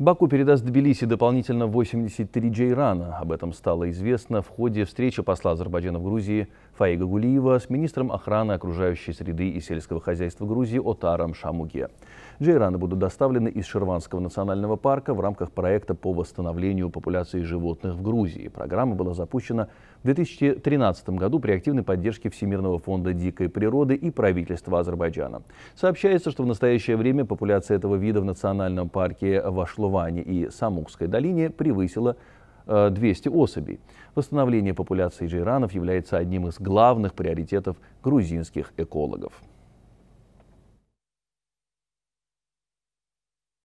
Баку передаст Тбилиси дополнительно 83 джейрана. Об этом стало известно в ходе встречи посла Азербайджана в Грузии Фаига Гулиева с министром охраны окружающей среды и сельского хозяйства Грузии Отаром Шамуге. Джейраны будут доставлены из Шерванского национального парка в рамках проекта по восстановлению популяции животных в Грузии. Программа была запущена в 2013 году при активной поддержке Всемирного фонда дикой природы и правительства Азербайджана. Сообщается, что в настоящее время популяция этого вида в национальном парке вошла Луване и Самукской долине превысило 200 э, особей. Восстановление популяции джейранов является одним из главных приоритетов грузинских экологов.